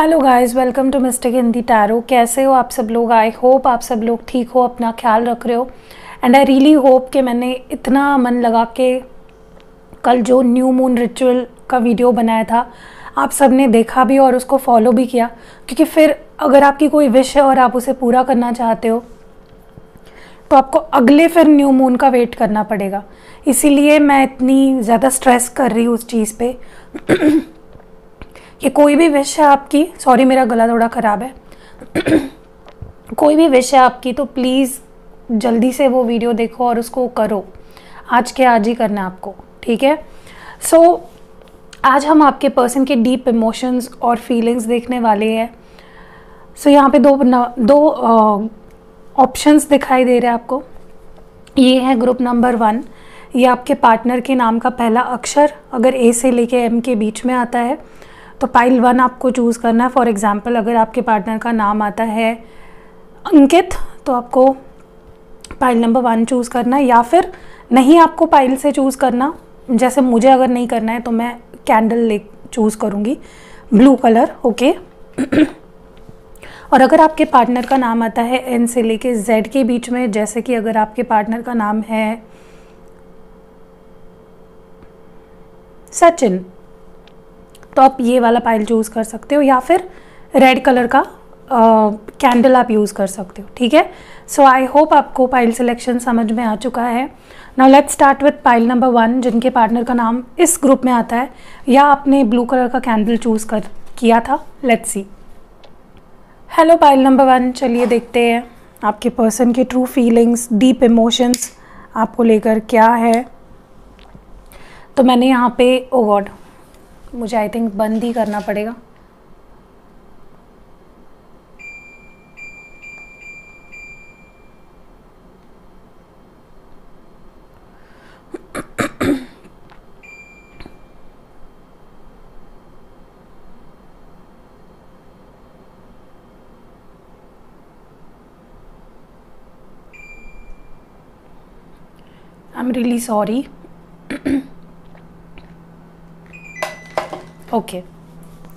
Hello guys welcome to mystic Hindi tarot कैसे हो आप सब लोग आई होप आप सब लोग ठीक हो अपना ख्याल रख रहे हो एंड आई रियली होप कि मैंने इतना मन लगा के कल जो न्यू मून रिचुअल का वीडियो बनाया था आप सब ने देखा भी और उसको फॉलो भी किया क्योंकि फिर अगर आपकी कोई विश है और आप उसे पूरा करना चाहते हो तो आपको अगले फिर न्यू मून का वेट करना पड़ेगा इसीलिए मैं इतनी ज़्यादा स्ट्रेस कर रही हूँ उस चीज़ पर कि कोई भी विश है आपकी सॉरी मेरा गला थोड़ा ख़राब है कोई भी विश है आपकी तो प्लीज़ जल्दी से वो वीडियो देखो और उसको करो आज के आज ही करना आपको ठीक है सो so, आज हम आपके पर्सन के डीप इमोशंस और फीलिंग्स देखने वाले हैं सो so, यहाँ पे दो न, दो ऑप्शंस दिखाई दे रहे हैं आपको ये है ग्रुप नंबर वन ये आपके पार्टनर के नाम का पहला अक्षर अगर ए से लेके एम के बीच में आता है तो पाइल वन आपको चूज़ करना है फॉर एग्ज़ाम्पल अगर आपके पार्टनर का नाम आता है अंकित तो आपको पाइल नंबर वन चूज़ करना है या फिर नहीं आपको पाइल से चूज़ करना जैसे मुझे अगर नहीं करना है तो मैं कैंडल ले चूज़ करूँगी ब्लू कलर ओके और अगर आपके पार्टनर का नाम आता है एन से लेके जेड के बीच में जैसे कि अगर आपके पार्टनर का नाम है सचिन तो आप ये वाला पाइल चूज़ कर सकते हो या फिर रेड कलर का कैंडल uh, आप यूज़ कर सकते हो ठीक है सो आई होप आपको पाइल सिलेक्शन समझ में आ चुका है now let's start with pile number one जिनके पार्टनर का नाम इस ग्रुप में आता है या आपने ब्लू कलर का कैंडल चूज़ कर किया था let's see hello pile number one चलिए देखते हैं आपके पर्सन के ट्रू फीलिंग्स डीप इमोशंस आपको लेकर क्या है तो मैंने यहाँ पे ओ गॉड मुझे आई थिंक बंद ही करना पड़ेगा I am really sorry okay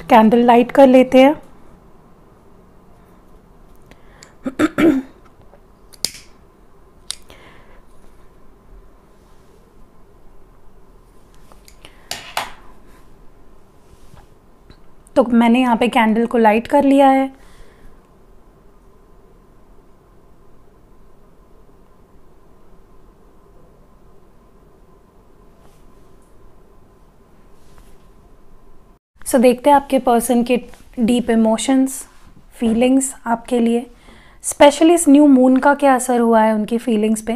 candle light कर लेते हैं तो मैंने यहाँ पे कैंडल को लाइट कर लिया है सो so, देखते हैं आपके पर्सन के डीप इमोशंस फीलिंग्स आपके लिए स्पेशली इस न्यू मून का क्या असर हुआ है उनकी फीलिंग्स पे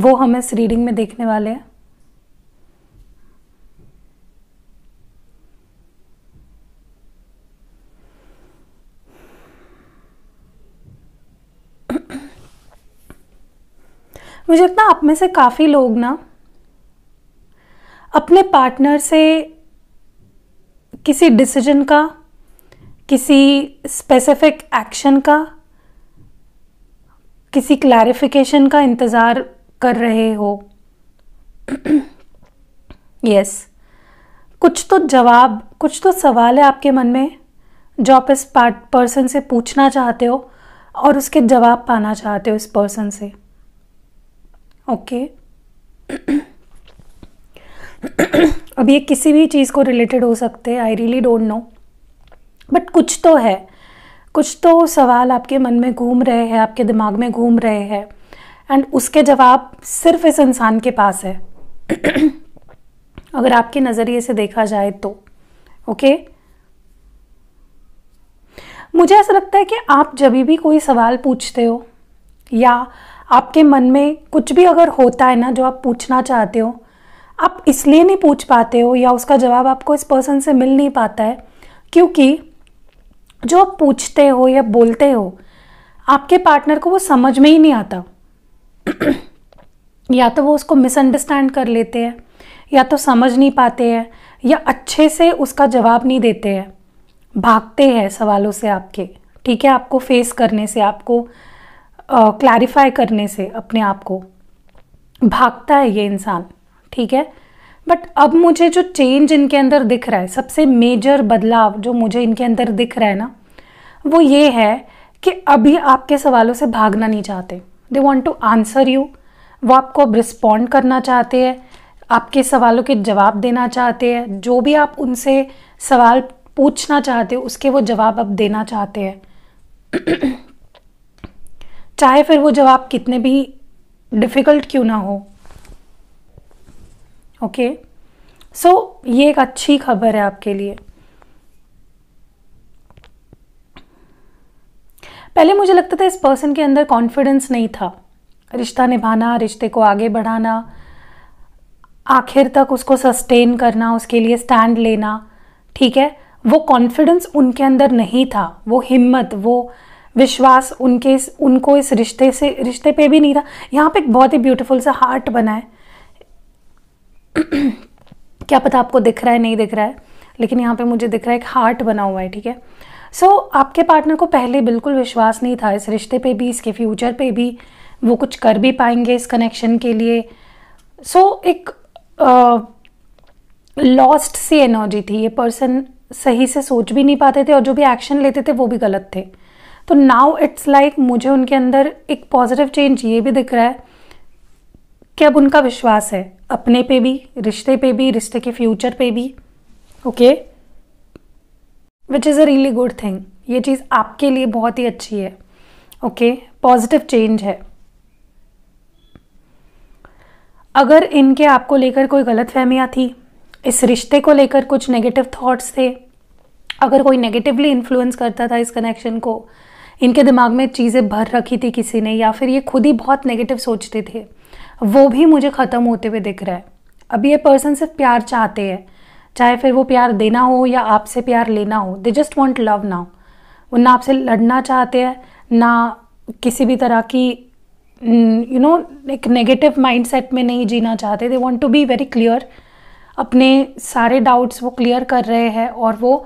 वो हम इस रीडिंग में देखने वाले हैं मुझे लगता आप में से काफ़ी लोग ना अपने पार्टनर से किसी डिसीजन का किसी स्पेसिफिक एक्शन का किसी क्लैरिफिकेशन का इंतज़ार कर रहे हो यस yes. कुछ तो जवाब कुछ तो सवाल है आपके मन में जो आप इस पार्ट पर्सन से पूछना चाहते हो और उसके जवाब पाना चाहते हो इस पर्सन से ओके okay? अब ये किसी भी चीज़ को रिलेटेड हो सकते हैं I really don't know but कुछ तो है कुछ तो सवाल आपके मन में घूम रहे हैं आपके दिमाग में घूम रहे हैं एंड उसके जवाब सिर्फ इस इंसान के पास है अगर आपके नज़रिए से देखा जाए तो ओके okay? मुझे ऐसा लगता है कि आप जब भी कोई सवाल पूछते हो या आपके मन में कुछ भी अगर होता है ना जो आप पूछना चाहते हो आप इसलिए नहीं पूछ पाते हो या उसका जवाब आपको इस पर्सन से मिल नहीं पाता है क्योंकि जो आप पूछते हो या बोलते हो आपके पार्टनर को वो समझ में ही नहीं आता या तो वो उसको मिसअंडरस्टैंड कर लेते हैं या तो समझ नहीं पाते हैं या अच्छे से उसका जवाब नहीं देते हैं भागते हैं सवालों से आपके ठीक है आपको फेस करने से आपको क्लैरिफाई करने से अपने आप को भागता है ये इंसान ठीक है बट अब मुझे जो चेंज इनके अंदर दिख रहा है सबसे मेजर बदलाव जो मुझे इनके अंदर दिख रहा है ना वो ये है कि अभी आपके सवालों से भागना नहीं चाहते they want to answer you वो आपको अब रिस्पॉन्ड करना चाहते हैं आपके सवालों के जवाब देना चाहते हैं जो भी आप उनसे सवाल पूछना चाहते हो उसके वो जवाब अब देना चाहते हैं चाहे फिर वो जवाब कितने भी डिफ़िकल्ट क्यों ना हो ओके सो ये एक अच्छी खबर है आपके लिए पहले मुझे लगता था इस पर्सन के अंदर कॉन्फिडेंस नहीं था रिश्ता निभाना रिश्ते को आगे बढ़ाना आखिर तक उसको सस्टेन करना उसके लिए स्टैंड लेना ठीक है वो कॉन्फिडेंस उनके अंदर नहीं था वो हिम्मत वो विश्वास उनके इस उनको इस रिश्ते से रिश्ते पे भी नहीं था यहाँ पे एक बहुत ही ब्यूटीफुल सा हार्ट बना है क्या पता आपको दिख रहा है नहीं दिख रहा है लेकिन यहाँ पे मुझे दिख रहा है एक हार्ट बना हुआ है ठीक है सो so, आपके पार्टनर को पहले बिल्कुल विश्वास नहीं था इस रिश्ते पे भी इसके फ्यूचर पे भी वो कुछ कर भी पाएंगे इस कनेक्शन के लिए सो so, एक लॉस्ट सी एनर्जी थी ये पर्सन सही से सोच भी नहीं पाते थे और जो भी एक्शन लेते थे वो भी गलत थे तो नाउ इट्स लाइक मुझे उनके अंदर एक पॉजिटिव चेंज ये भी दिख रहा है कि अब उनका विश्वास है अपने पे भी रिश्ते पे भी रिश्ते के फ्यूचर पे भी okay which is a really good thing ये चीज़ आपके लिए बहुत ही अच्छी है ओके पॉजिटिव चेंज है अगर इनके आपको लेकर कोई गलत फहमियाँ थी इस रिश्ते को लेकर कुछ नेगेटिव थॉट्स थे अगर कोई नेगेटिवली इन्फ्लुएंस करता था इस कनेक्शन को इनके दिमाग में चीज़ें भर रखी थी किसी ने या फिर ये खुद ही बहुत नेगेटिव सोचते थे वो भी मुझे ख़त्म होते हुए दिख रहा है अब ये पर्सन सिर्फ प्यार चाहते हैं चाहे फिर वो प्यार देना हो या आपसे प्यार लेना हो they just want love now वो ना आपसे लड़ना चाहते हैं ना किसी भी तरह की यू नो एक नेगेटिव माइंडसेट में नहीं जीना चाहते they want to be very clear अपने सारे डाउट्स वो क्लियर कर रहे हैं और वो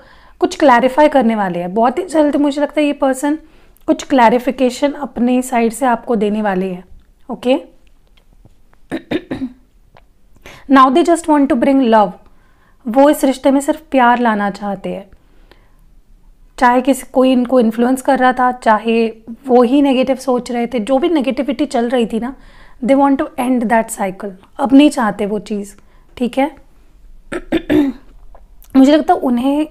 कुछ क्लैरिफाई करने वाले हैं बहुत ही जल्द मुझे लगता है ये पर्सन कुछ क्लैरिफिकेशन अपने साइड से आपको देने वाले हैं okay okay? Now they just want to bring love वो इस रिश्ते में सिर्फ प्यार लाना चाहते हैं चाहे किसी कोई इनको इन्फ्लुएंस कर रहा था चाहे वो ही नेगेटिव सोच रहे थे जो भी नेगेटिविटी चल रही थी ना they want to end that cycle अब नहीं चाहते वो चीज़ ठीक है मुझे लगता है उन्हें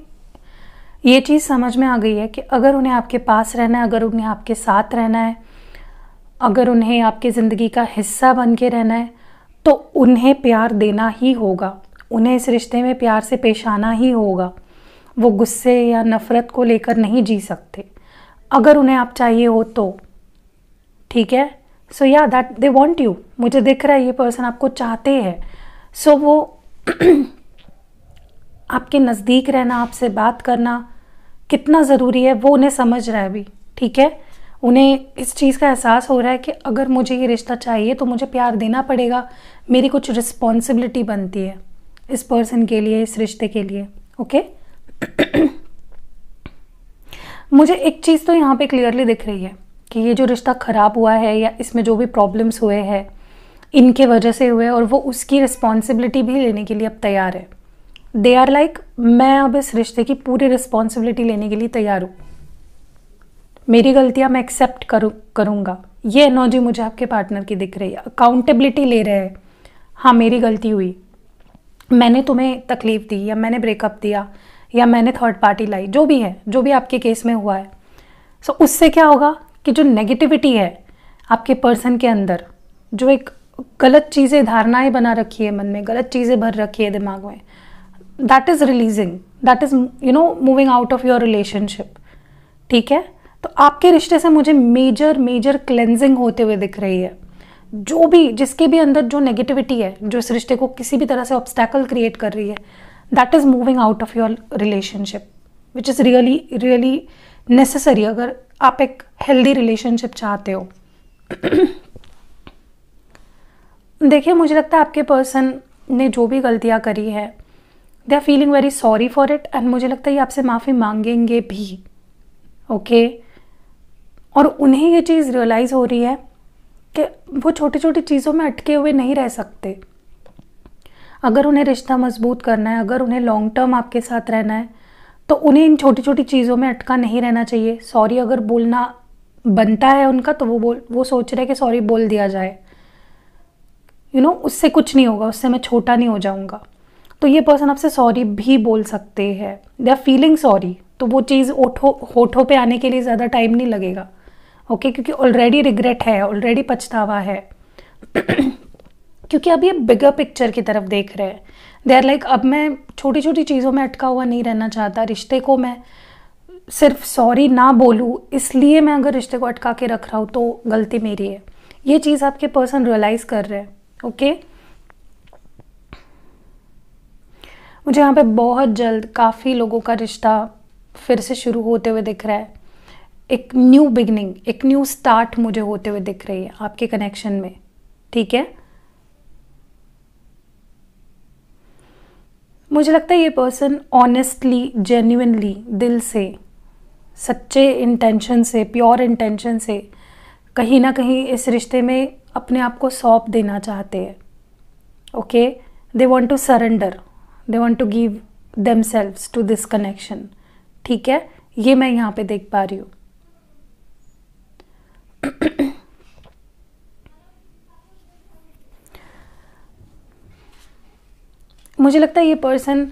ये चीज़ समझ में आ गई है कि अगर उन्हें आपके पास रहना है अगर उन्हें आपके साथ रहना है अगर उन्हें आपकी ज़िंदगी का हिस्सा बन के रहना है तो उन्हें प्यार देना ही होगा उन्हें इस रिश्ते में प्यार से पेश आना ही होगा वो गुस्से या नफ़रत को लेकर नहीं जी सकते अगर उन्हें आप चाहिए हो तो ठीक है सो या दैट दे वॉन्ट यू मुझे दिख रहा है ये पर्सन आपको चाहते हैं सो so, वो आपके नज़दीक रहना आपसे बात करना कितना ज़रूरी है वो उन्हें समझ रहा है अभी ठीक है उन्हें इस चीज़ का एहसास हो रहा है कि अगर मुझे ये रिश्ता चाहिए तो मुझे प्यार देना पड़ेगा मेरी कुछ रिस्पॉन्सिबिलिटी बनती है इस पर्सन के लिए इस रिश्ते के लिए ओके मुझे एक चीज़ तो यहाँ पे क्लियरली दिख रही है कि ये जो रिश्ता ख़राब हुआ है या इसमें जो भी प्रॉब्लम्स हुए हैं इनके वजह से हुए और वो उसकी रिस्पॉन्सिबिलिटी भी लेने के लिए अब तैयार है दे आर लाइक मैं अब इस रिश्ते की पूरी रिस्पॉन्सिबिलिटी लेने के लिए तैयार हूँ मेरी गलतियाँ मैं एक्सेप्ट करूँ करूँगा ये एनर्जी मुझे आपके पार्टनर की दिख रही है अकाउंटेबिलिटी ले रहे हैं हाँ मेरी गलती हुई मैंने तुम्हें तकलीफ़ दी या मैंने ब्रेकअप दिया या मैंने थर्ड पार्टी लाई जो भी है जो भी आपके केस में हुआ है सो so, उससे क्या होगा कि जो नेगेटिविटी है आपके पर्सन के अंदर जो एक गलत चीज़ें धारणाएं बना रखी है मन में गलत चीज़ें भर रखी है दिमाग में that is releasing that is you know moving out of your relationship ठीक है तो आपके रिश्ते से मुझे मेजर मेजर क्लेंजिंग होते हुए दिख रही है जो भी जिसके भी अंदर जो नेगेटिविटी है जो इस रिश्ते को किसी भी तरह से ऑब्स्टैकल क्रिएट कर रही है that is moving out of your relationship which is really really necessary अगर आप एक हेल्दी रिलेशनशिप चाहते हो देखिए मुझे लगता है आपके पर्सन ने जो भी गलतियाँ करी है they are feeling very sorry for it and मुझे लगता है ये आपसे माफ़ी मांगेंगे भी ओके okay? और उन्हें ये चीज़ रियलाइज़ हो रही है कि वो छोटी छोटी चीज़ों में अटके हुए नहीं रह सकते अगर उन्हें रिश्ता मजबूत करना है अगर उन्हें लॉन्ग टर्म आपके साथ रहना है तो उन्हें इन छोटी छोटी चीज़ों में अटका नहीं रहना चाहिए सॉरी अगर बोलना बनता है उनका तो वो बोल वो सोच रहे हैं कि सॉरी बोल दिया जाए यू you नो know, उससे कुछ नहीं होगा उससे मैं छोटा नहीं हो जाऊँगा तो ये पर्सन आपसे सॉरी भी बोल सकते हैं दे आर फीलिंग सॉरी तो वो चीज़ ओठो होठों पे आने के लिए ज़्यादा टाइम नहीं लगेगा ओके क्योंकि ऑलरेडी रिग्रेट है ऑलरेडी पछतावा है क्योंकि अब ये बिगर पिक्चर की तरफ देख रहे हैं दे आर लाइक अब मैं छोटी छोटी चीज़ों में अटका हुआ नहीं रहना चाहता रिश्ते को मैं सिर्फ सॉरी ना बोलूँ इसलिए मैं अगर रिश्ते को अटका के रख रहा हूँ तो गलती मेरी है ये चीज़ आपके पर्सन रियलाइज़ कर रहे हैं ओके okay? मुझे यहाँ पे बहुत जल्द काफ़ी लोगों का रिश्ता फिर से शुरू होते हुए दिख रहा है एक न्यू बिगनिंग एक न्यू स्टार्ट मुझे होते हुए दिख रही है आपके कनेक्शन में ठीक है मुझे लगता है ये पर्सन ऑनेस्टली जेन्यूनली दिल से सच्चे इंटेंशन से प्योर इंटेंशन से कहीं ना कहीं इस रिश्ते में अपने आप को सौंप देना चाहते हैं okay they want to surrender they want to give themselves to this connection ठीक है ये मैं यहाँ पे देख पा रही हूँ मुझे लगता है ये पर्सन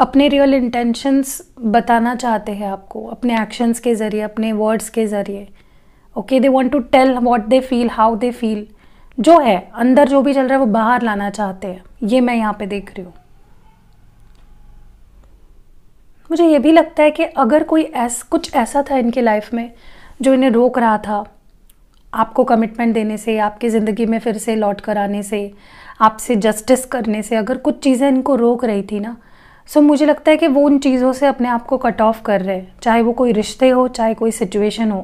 अपने रियल इंटेंशंस बताना चाहते हैं आपको अपने एक्शंस के ज़रिए अपने वर्ड्स के ज़रिए okay they want to tell what they feel how they feel जो है अंदर जो भी चल रहा है वो बाहर लाना चाहते हैं ये मैं यहाँ पे देख रही हूँ मुझे ये भी लगता है कि अगर कोई ऐस कुछ ऐसा था इनकी लाइफ में जो इन्हें रोक रहा था आपको कमिटमेंट देने से आपकी ज़िंदगी में फिर से लौट कर आने से आपसे जस्टिस करने से अगर कुछ चीज़ें इनको रोक रही थी ना सो मुझे लगता है कि वो उन चीज़ों से अपने आप को कट ऑफ कर रहे हैं चाहे वो कोई रिश्ते हो चाहे कोई सिचुएशन हो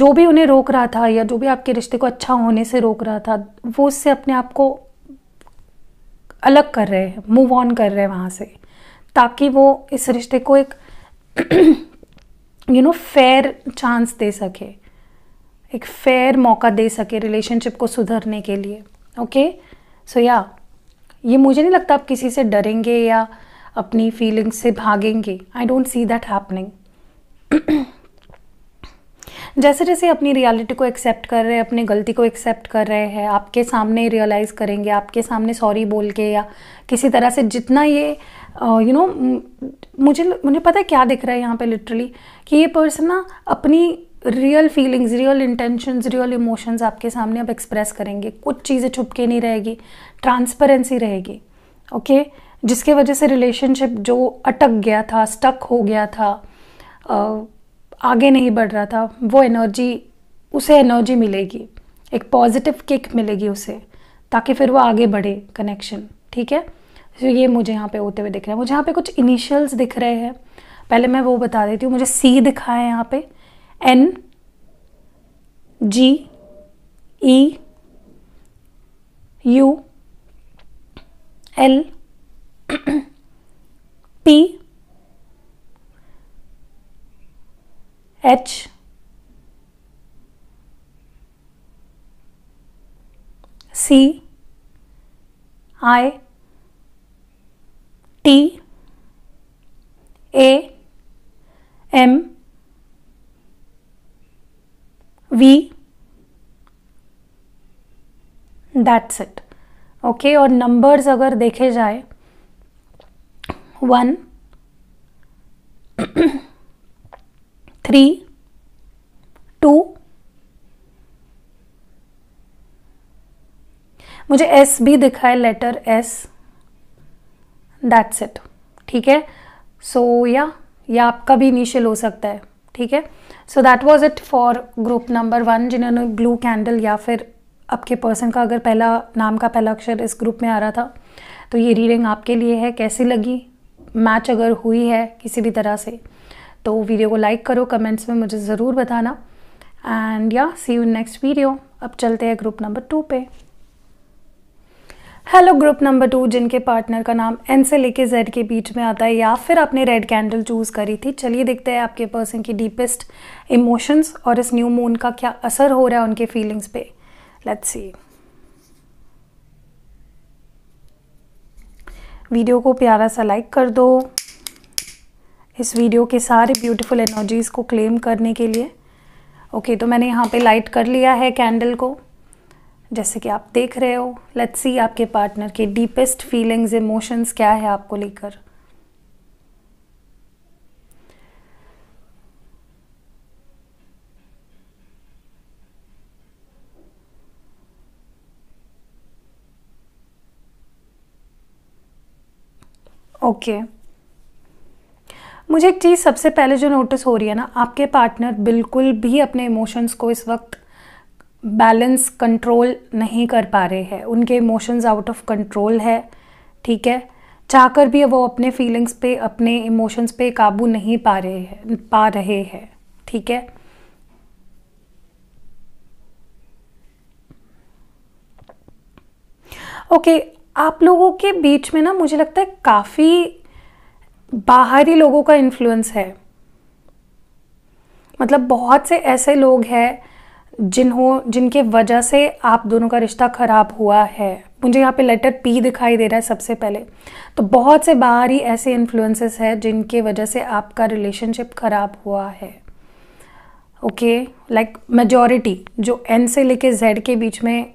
जो भी उन्हें रोक रहा था या जो भी आपके रिश्ते को अच्छा होने से रोक रहा था वो उससे अपने आप को अलग कर रहे हैं मूव ऑन कर रहे हैं वहाँ से ताकि वो इस रिश्ते को एक यू नो फेयर चांस दे सके एक फेयर मौका दे सके रिलेशनशिप को सुधरने के लिए ओके सो या ये मुझे नहीं लगता आप किसी से डरेंगे या अपनी फीलिंग्स से भागेंगे I don't see that happening जैसे जैसे अपनी रियलिटी को एक्सेप्ट कर रहे हैं अपनी गलती को एक्सेप्ट कर रहे हैं आपके सामने रियलाइज़ करेंगे आपके सामने सॉरी बोल के या किसी तरह से जितना ये यू uh, नो मुझे मुझे पता है क्या दिख रहा है यहाँ पे लिटरली कि ये पर्सन ना अपनी real feelings real intentions real emotions आपके सामने आप एक्सप्रेस करेंगे कुछ चीज़ें छुपके नहीं रहेगी ट्रांसपेरेंसी रहेगी ओके जिसके वजह से रिलेशनशिप जो अटक गया था स्टक हो गया था आगे नहीं बढ़ रहा था वो एनर्जी उसे एनर्जी मिलेगी एक पॉजिटिव किक मिलेगी उसे ताकि फिर वो आगे बढ़े कनेक्शन ठीक है तो ये मुझे यहाँ पे होते हुए दिख रहा है मुझे यहाँ पे कुछ इनिशियल्स दिख रहे हैं पहले मैं वो बता देती हूँ मुझे सी दिखा है यहाँ पे N G E U L P H C I T A M V. That's it. Okay okay, और नंबर्स अगर देखे जाए वन थ्री टू मुझे एस भी दिखा है लेटर एस दैट्स इट ठीक है सो या आपका भी इनिशियल हो सकता है ठीक है so that was it for group number one जिन्होंने ग्लू कैंडल या फिर आपके पर्सन का अगर पहला नाम का पहला अक्षर इस ग्रुप में आ रहा था तो ये रीडिंग आपके लिए है कैसी लगी मैच अगर हुई है किसी भी तरह से तो वीडियो को लाइक करो कमेंट्स में मुझे ज़रूर बताना एंड या सी यू नेक्स्ट वीडियो अब चलते हैं ग्रुप नंबर टू पे हेलो ग्रुप नंबर टू जिनके पार्टनर का नाम एन से लेके जेड के बीच में आता है या फिर आपने रेड कैंडल चूज़ करी थी चलिए देखते हैं आपके पर्सन की डीपेस्ट इमोशंस और इस न्यू मून का क्या असर हो रहा है उनके फीलिंग्स पे लेट्स सी वीडियो को प्यारा सा लाइक कर दो इस वीडियो के सारे ब्यूटीफुल एनर्जीज़ को क्लेम करने के लिए ओके okay, तो मैंने यहाँ पे लाइट कर लिया है कैंडल को जैसे कि आप देख रहे हो लेट्स सी आपके पार्टनर के डीपेस्ट फीलिंग्स इमोशंस क्या है आपको लेकर ओके okay. मुझे एक चीज़ सबसे पहले जो नोटिस हो रही है ना आपके पार्टनर बिल्कुल भी अपने इमोशंस को इस वक्त बैलेंस कंट्रोल नहीं कर पा रहे हैं उनके इमोशंस आउट ऑफ कंट्रोल है ठीक है चाहकर भी वो अपने फीलिंग्स पे अपने इमोशंस पे काबू नहीं पा रहे हैं पा रहे हैं ठीक है ओके okay, आप लोगों के बीच में ना मुझे लगता है काफ़ी बाहरी लोगों का इन्फ्लुएंस है मतलब बहुत से ऐसे लोग हैं जिन्हों जिनके वजह से आप दोनों का रिश्ता ख़राब हुआ है मुझे यहाँ पे लेटर पी दिखाई दे रहा है सबसे पहले तो बहुत से बाहरी ऐसे इन्फ्लुएंसेस हैं जिनके वजह से आपका रिलेशनशिप ख़राब हुआ है ओके लाइक मेजॉरिटी जो एन से लेके जेड के बीच में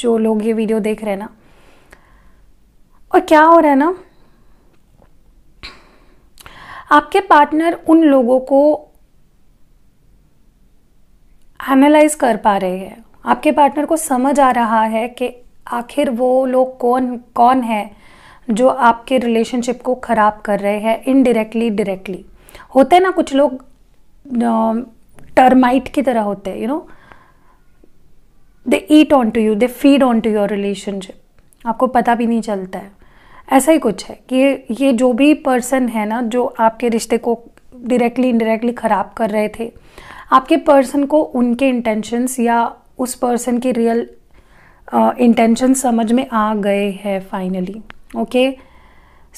जो लोग ये वीडियो देख रहे हैं ना और क्या हो रहा है ना आपके पार्टनर उन लोगों को एनालाइज कर पा रहे हैं आपके पार्टनर को समझ आ रहा है कि आखिर वो लोग कौन कौन है जो आपके रिलेशनशिप को ख़राब कर रहे हैं इनडायरेक्टली डायरेक्टली होते हैं ना कुछ लोग टर्माइट की तरह होते हैं you know they eat on to you they feed on to your relationship आपको पता भी नहीं चलता है ऐसा ही कुछ है कि ये जो भी पर्सन है ना जो आपके रिश्ते को डायरेक्टली इनडायरेक्टली ख़राब कर रहे थे आपके पर्सन को उनके इंटेंशंस या उस पर्सन के रियल इंटेंशन समझ में आ गए हैं finally okay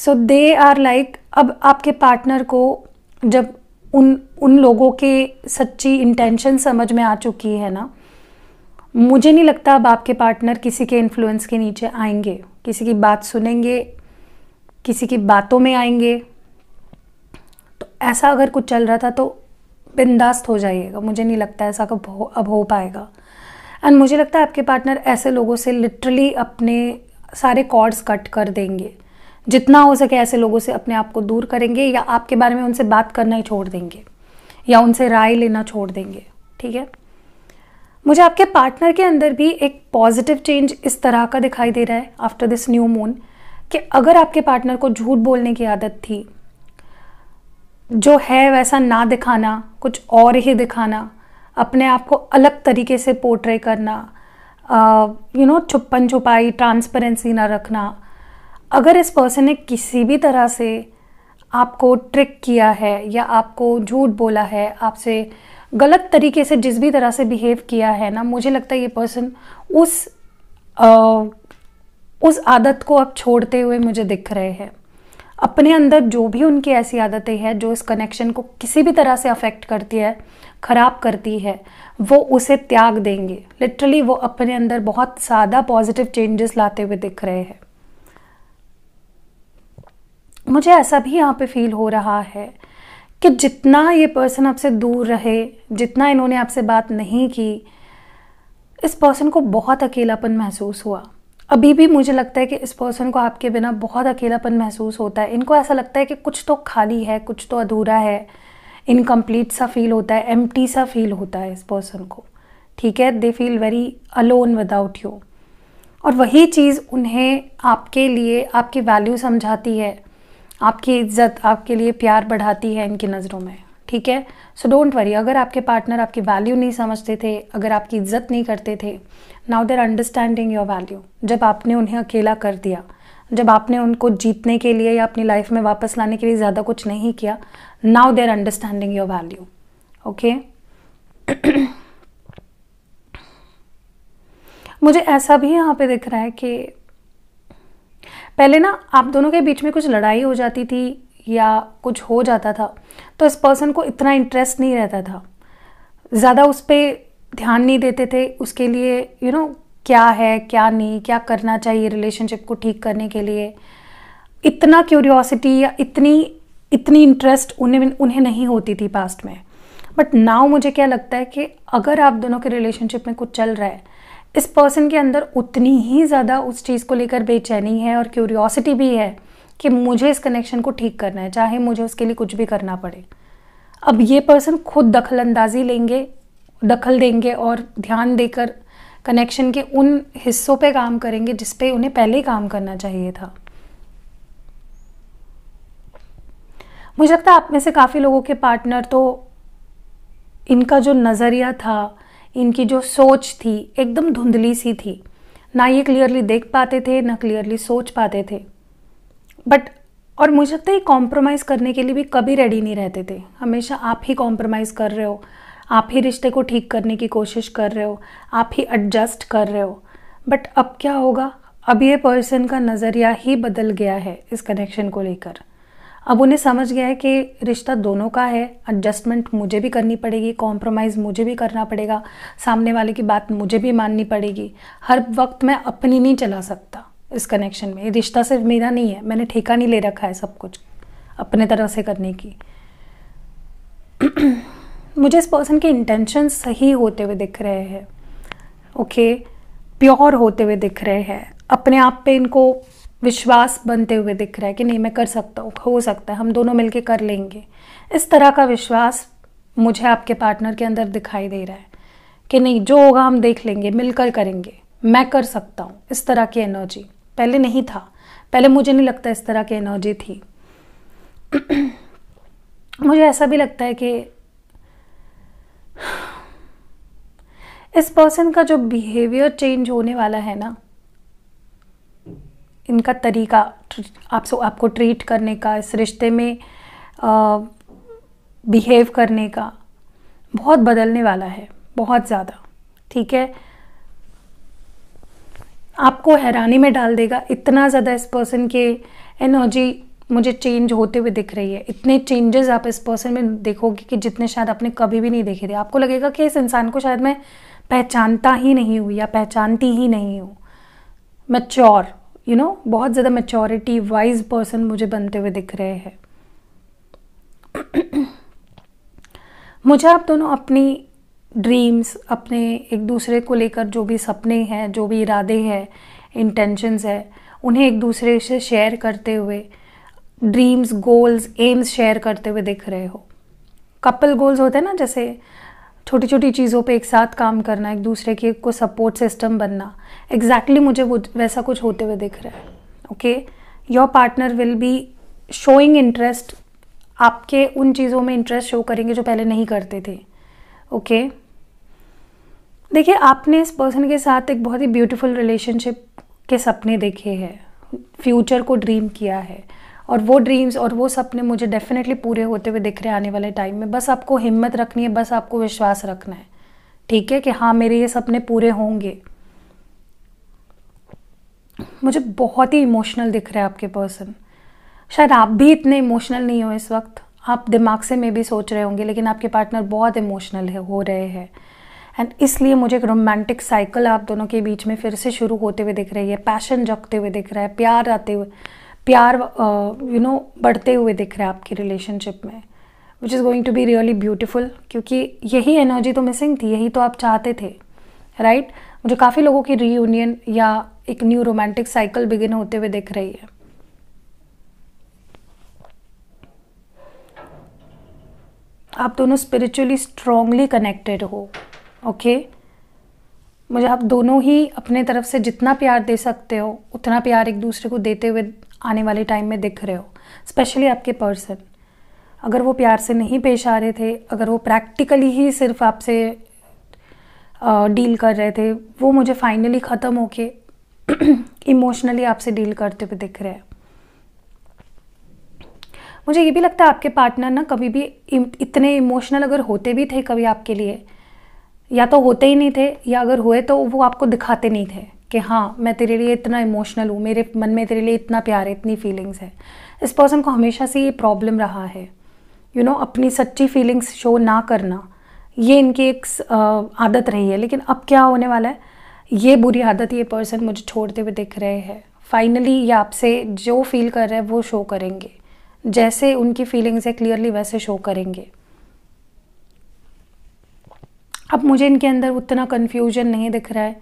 so they are like अब आपके पार्टनर को जब उन उन लोगों के सच्ची इंटेंशन समझ में आ चुकी है ना मुझे नहीं लगता अब आपके पार्टनर किसी के इन्फ्लुएंस के नीचे आएंगे किसी की बात सुनेंगे किसी की बातों में आएंगे तो ऐसा अगर कुछ चल रहा था तो बिंदास्त हो जाइएगा मुझे नहीं लगता ऐसा कब हो अब हो पाएगा एंड मुझे लगता है आपके पार्टनर ऐसे लोगों से लिटरली अपने सारे कॉर्ड्स कट कर देंगे जितना हो सके ऐसे लोगों से अपने आप को दूर करेंगे या आपके बारे में उनसे बात करना ही छोड़ देंगे या उनसे राय लेना छोड़ देंगे ठीक है मुझे आपके पार्टनर के अंदर भी एक पॉजिटिव चेंज इस तरह का दिखाई दे रहा है आफ्टर दिस न्यू मून कि अगर आपके पार्टनर को झूठ बोलने की आदत थी जो है वैसा ना दिखाना कुछ और ही दिखाना अपने आप को अलग तरीके से पोर्ट्रे करना यू नो छुपन छुपाई ट्रांसपेरेंसी ना रखना अगर इस पर्सन ने किसी भी तरह से आपको ट्रिक किया है या आपको झूठ बोला है आपसे गलत तरीके से जिस भी तरह से बिहेव किया है ना मुझे लगता है ये पर्सन उस आ, उस आदत को अब छोड़ते हुए मुझे दिख रहे हैं अपने अंदर जो भी उनकी ऐसी आदतें हैं जो इस कनेक्शन को किसी भी तरह से अफेक्ट करती है ख़राब करती है वो उसे त्याग देंगे लिटरली वो अपने अंदर बहुत ज़्यादा पॉजिटिव चेंजेस लाते हुए दिख रहे हैं मुझे ऐसा भी यहाँ पे फील हो रहा है कि जितना ये पर्सन आपसे दूर रहे जितना इन्होंने आपसे बात नहीं की इस पर्सन को बहुत अकेलापन महसूस हुआ अभी भी मुझे लगता है कि इस पर्सन को आपके बिना बहुत अकेलापन महसूस होता है इनको ऐसा लगता है कि कुछ तो खाली है कुछ तो अधूरा है इनकम्प्लीट सा फील होता है एम सा फील होता है इस पर्सन को ठीक है they feel very alone without you और वही चीज़ उन्हें आपके लिए आपकी वैल्यू समझाती है आपकी इज्जत आपके लिए प्यार बढ़ाती है इनकी नज़रों में ठीक है सो डोंट वरी अगर आपके पार्टनर आपकी वैल्यू नहीं समझते थे अगर आपकी इज्जत नहीं करते थे now they're understanding your value जब आपने उन्हें अकेला कर दिया जब आपने उनको जीतने के लिए या अपनी लाइफ में वापस लाने के लिए ज़्यादा कुछ नहीं किया now they're understanding your value okay मुझे ऐसा भी यहाँ पे दिख रहा है कि पहले ना आप दोनों के बीच में कुछ लड़ाई हो जाती थी या कुछ हो जाता था तो इस पर्सन को इतना इंटरेस्ट नहीं रहता था ज़्यादा उस पर ध्यान नहीं देते थे उसके लिए यू you नो know, क्या है क्या नहीं क्या करना चाहिए रिलेशनशिप को ठीक करने के लिए इतना क्यूरियोसिटी या इतनी इतनी इंटरेस्ट उन्हें उन्हें नहीं होती थी पास्ट में बट नाउ मुझे क्या लगता है कि अगर आप दोनों के रिलेशनशिप में कुछ चल रहा है इस पर्सन के अंदर उतनी ही ज़्यादा उस चीज़ को लेकर बेचैनी है और क्यूरियोसिटी भी है कि मुझे इस कनेक्शन को ठीक करना है चाहे मुझे उसके लिए कुछ भी करना पड़े अब ये पर्सन खुद दखल अंदाजी लेंगे दखल देंगे और ध्यान देकर कनेक्शन के उन हिस्सों पे काम करेंगे जिस पे उन्हें पहले ही काम करना चाहिए था मुझे लगता है आप में से काफ़ी लोगों के पार्टनर तो इनका जो नज़रिया था इनकी जो सोच थी एकदम धुंधली सी थी ना ये क्लियरली देख पाते थे ना क्लियरली सोच पाते थे बट और मुझे लगता है कॉम्प्रोमाइज़ करने के लिए भी कभी रेडी नहीं रहते थे हमेशा आप ही कॉम्प्रोमाइज़ कर रहे हो आप ही रिश्ते को ठीक करने की कोशिश कर रहे हो आप ही एडजस्ट कर रहे हो बट अब क्या होगा अब ये पर्सन का नज़रिया ही बदल गया है इस कनेक्शन को लेकर अब उन्हें समझ गया है कि रिश्ता दोनों का है एडजस्टमेंट मुझे भी करनी पड़ेगी कॉम्प्रोमाइज़ मुझे भी करना पड़ेगा सामने वाले की बात मुझे भी माननी पड़ेगी हर वक्त मैं अपनी नहीं चला सकता इस कनेक्शन में रिश्ता सिर्फ मेरा नहीं है मैंने ठेका नहीं ले रखा है सब कुछ अपने तरह से करने की मुझे इस पर्सन के इंटेंशन सही होते हुए दिख रहे हैं ओके प्योर होते हुए दिख रहे हैं अपने आप पे इनको विश्वास बनते हुए दिख रहा है कि नहीं मैं कर सकता हूँ हो सकता है हम दोनों मिलके कर लेंगे इस तरह का विश्वास मुझे आपके पार्टनर के अंदर दिखाई दे रहा है कि नहीं जो होगा हम देख लेंगे मिलकर करेंगे मैं कर सकता हूँ इस तरह की एनर्जी पहले नहीं था पहले मुझे नहीं लगता इस तरह की एनर्जी थी मुझे ऐसा भी लगता है कि इस पर्सन का जो बिहेवियर चेंज होने वाला है ना इनका तरीका आपसे आपको ट्रीट करने का इस रिश्ते में बिहेव करने का बहुत बदलने वाला है बहुत ज़्यादा ठीक है आपको हैरानी में डाल देगा इतना ज़्यादा इस पर्सन के एनर्जी मुझे चेंज होते हुए दिख रही है इतने चेंजेस आप इस पर्सन में देखोगे कि जितने शायद आपने कभी भी नहीं देखे थे आपको लगेगा कि इस इंसान को शायद मैं पहचानता ही नहीं हूँ या पहचानती ही नहीं हूँ मैच्योर यू नो बहुत ज़्यादा मेच्योरिटी वाइज पर्सन मुझे बनते हुए दिख रहे हैं मुझे आप दोनों अपनी ड्रीम्स अपने एक दूसरे को लेकर जो भी सपने हैं जो भी इरादे हैं इंटेंशंस है उन्हें एक दूसरे से शेयर करते हुए ड्रीम्स गोल्स एम्स शेयर करते हुए दिख रहे हो कपल गोल्स होते हैं ना जैसे छोटी छोटी चीज़ों पे एक साथ काम करना एक दूसरे के को सपोर्ट सिस्टम बनना एग्जैक्टली exactly मुझे वो वैसा कुछ होते हुए दिख रहा है okay your partner will be showing interest आपके उन चीज़ों में इंटरेस्ट शो करेंगे जो पहले नहीं करते थे ओके देखिए आपने इस पर्सन के साथ एक बहुत ही ब्यूटीफुल रिलेशनशिप के सपने देखे हैं फ्यूचर को ड्रीम किया है और वो ड्रीम्स और वो सपने मुझे डेफिनेटली पूरे होते हुए दिख रहे आने वाले टाइम में बस आपको हिम्मत रखनी है बस आपको विश्वास रखना है ठीक है कि हाँ मेरे ये सपने पूरे होंगे मुझे बहुत ही इमोशनल दिख रहा है आपके पर्सन शायद आप भी इतने इमोशनल नहीं हो इस वक्त आप दिमाग से मे भी सोच रहे होंगे लेकिन आपके पार्टनर बहुत इमोशनल है हो रहे हैं एंड इसलिए मुझे एक रोमांटिक साइकिल आप दोनों के बीच में फिर से शुरू होते हुए दिख रही है पैशन जगते हुए दिख रहा है प्यार आते हुए प्यार यू नो बढ़ते हुए दिख रहा है आपकी रिलेशनशिप में which is going to be really beautiful क्योंकि यही एनर्जी तो मिसिंग थी यही तो आप चाहते थे राइट right? मुझे काफ़ी लोगों की रीयूनियन या एक न्यू रोमांटिक साइकिल बिगिन होते हुए दिख रही है आप दोनों स्पिरिचुअली स्ट्रांगली कनेक्टेड हो ओके मुझे आप दोनों ही अपने तरफ से जितना प्यार दे सकते हो उतना प्यार एक दूसरे को देते हुए आने वाले टाइम में दिख रहे हो स्पेशली आपके पर्सन अगर वो प्यार से नहीं पेश आ रहे थे अगर वो प्रैक्टिकली ही सिर्फ आपसे डील कर रहे थे वो मुझे फाइनली ख़त्म होके इमोशनली आपसे डील करते हुए दिख रहे हैं मुझे ये भी लगता है आपके पार्टनर ना कभी भी इतने इमोशनल अगर होते भी थे कभी आपके लिए या तो होते ही नहीं थे या अगर हुए तो वो आपको दिखाते नहीं थे कि हाँ मैं तेरे लिए इतना इमोशनल हूँ मेरे मन में तेरे लिए इतना प्यार है इतनी फीलिंग्स है इस पर्सन को हमेशा से ये प्रॉब्लम रहा है यू you नो know, अपनी सच्ची फीलिंग्स शो ना करना ये इनकी एक आदत रही है लेकिन अब क्या होने वाला है ये बुरी आदत ये पर्सन मुझे छोड़ते हुए दिख रहे हैं फाइनली ये आपसे जो फील कर रहे हैं वो शो करेंगे जैसे उनकी फीलिंग्स है क्लियरली वैसे शो करेंगे अब मुझे इनके अंदर उतना कन्फ्यूजन नहीं दिख रहा है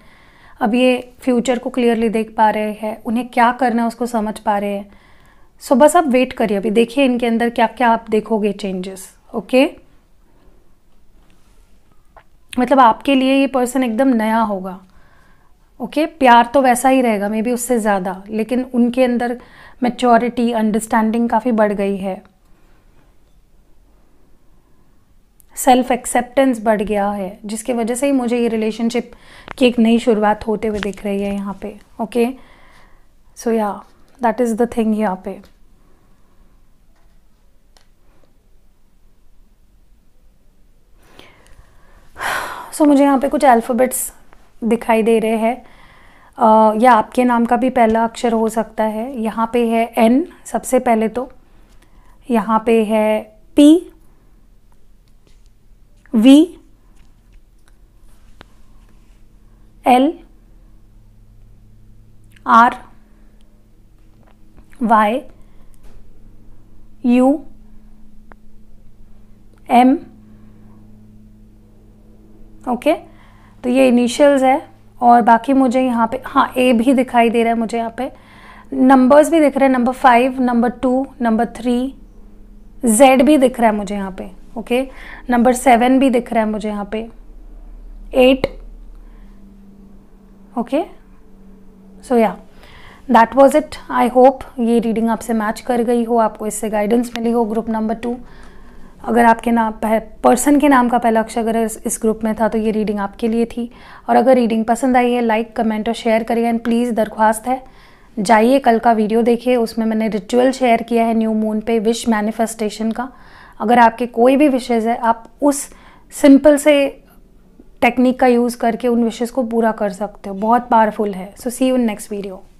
अब ये फ्यूचर को क्लियरली देख पा रहे हैं उन्हें क्या करना है उसको समझ पा रहे हैं सो so, बस आप वेट करिए अभी देखिए इनके अंदर क्या क्या आप देखोगे चेंजेस ओके मतलब आपके लिए ये पर्सन एकदम नया होगा ओके okay? प्यार तो वैसा ही रहेगा मे बी उससे ज़्यादा लेकिन उनके अंदर मेच्योरिटी अंडरस्टैंडिंग काफ़ी बढ़ गई है सेल्फ एक्सेप्टेंस बढ़ गया है जिसकी वजह से ही मुझे ये रिलेशनशिप की एक नई शुरुआत होते हुए दिख रही है यहाँ पे ओके सो या दैट इज़ द थिंग यहाँ पे सो so, मुझे यहाँ पे कुछ अल्फ़ाबेट्स दिखाई दे रहे हैं या आपके नाम का भी पहला अक्षर हो सकता है यहाँ पे है एन सबसे पहले तो यहाँ पे है P V L R Y U M okay तो ये इनिशियल्स है और बाकी मुझे यहाँ पे हाँ ए भी दिखाई दे रहा है मुझे यहाँ पे नंबर्स भी दिख रहे हैं number five number two number three Z भी दिख रहा है मुझे यहाँ पे ओके नंबर सेवन भी दिख रहा है मुझे यहाँ पे एट ओके सो या that was it I hope ये रीडिंग आपसे मैच कर गई हो आपको इससे गाइडेंस मिली हो ग्रुप नंबर टू अगर आपके नाम पर्सन के नाम का पहला अक्षर अगर इस, इस ग्रुप में था तो ये रीडिंग आपके लिए थी और अगर रीडिंग पसंद आई है लाइक कमेंट और शेयर करिए एंड प्लीज़ दरख्वास्त है जाइए कल का वीडियो देखिए उसमें मैंने रिचुअल शेयर किया है न्यू मून पे विश मैनिफेस्टेशन का अगर आपके कोई भी विशेज़ है आप उस सिंपल से टेक्निक का यूज़ करके उन विशेज़ को पूरा कर सकते हो बहुत पावरफुल है so see you next video